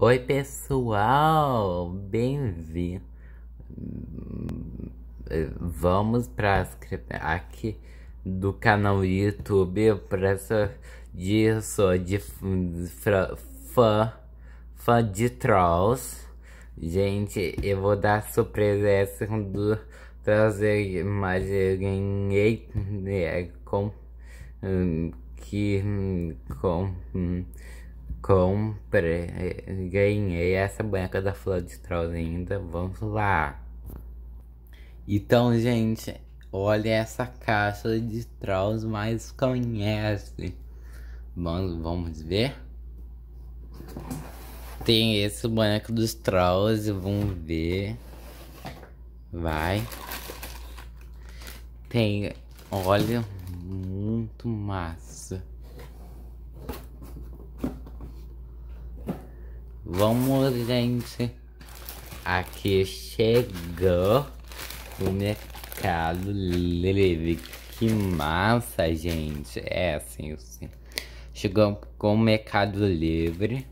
Oi, pessoal! Bem-vindo! Vamos para as aqui do canal YouTube para essa disso de fã, fã fã de trolls. Gente, eu vou dar surpresa essa é do trazer, mais eu ganhei é, com hum, que hum, com hum, Comprei, é, ganhei essa boneca da Flor de Troll ainda, vamos lá. Então, gente, olha essa caixa de Trolls mais conhece. Vamos, vamos ver? Tem esse boneco dos Trolls, vamos ver. Vai. Tem, olha, muito massa. Vamos, gente. Aqui chegou o Mercado Livre. Que massa, gente. É, assim, assim. Chegou com o Mercado Livre.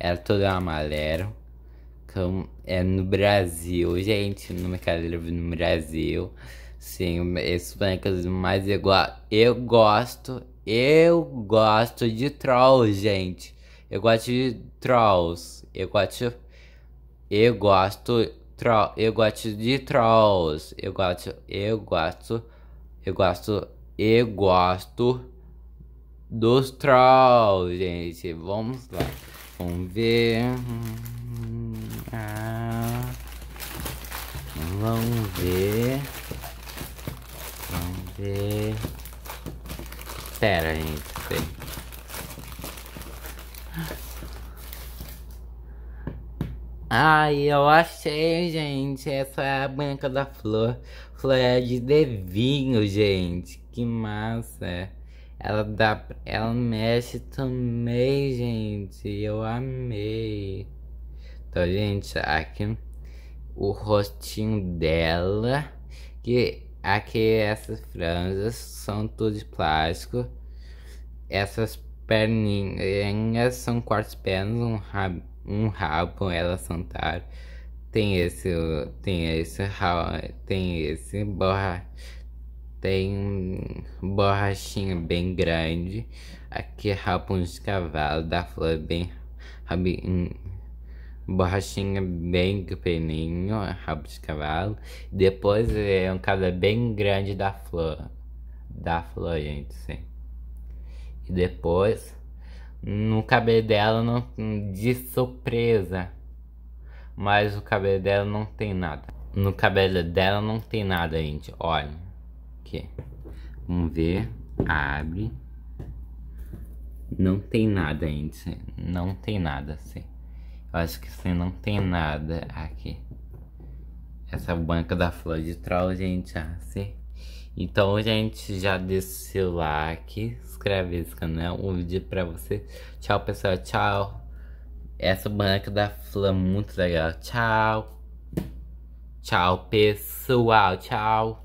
Era é todo amarelo. Com, é no Brasil, gente. No Mercado Livre no Brasil. Sim, esses bonecos mais igual. Eu gosto. Eu gosto de troll, gente. Eu gosto de trolls. Eu gosto. Eu gosto. Tro, eu gosto de trolls. Eu gosto. Eu gosto. Eu gosto. Eu gosto dos trolls, gente. Vamos lá. Vamos ver. Ah, vamos ver. Vamos ver. Pera, gente. Ai, eu achei, gente, essa é a banca da flor. Flor é de devinho, gente. Que massa. Ela dá, ela mexe também, gente. Eu amei. Então, gente, aqui o rostinho dela, que aqui essas franjas são tudo de plástico. Essas perninhas são quatro pernas, um rabo, um rabo ela sentar. Tem esse, tem esse, tem esse borra, tem borrachinha bem grande. Aqui é rabo de cavalo da flor bem rabinho. Borrachinha bem pequenininho, rabo de cavalo. Depois é um cabelo bem grande da flor. Da flor, gente, sim e depois no cabelo dela não de surpresa. Mas o cabelo dela não tem nada. No cabelo dela não tem nada, gente. Olha. Aqui. Vamos ver. Abre. Não tem nada, gente. Não tem nada, assim. Eu acho que você não tem nada aqui. Essa banca da flor de troll, gente, assim. Então, gente, já deixa o seu like, inscreve esse canal, um vídeo pra você. Tchau, pessoal, tchau. Essa banca da Fla é muito legal. Tchau. Tchau, pessoal, tchau.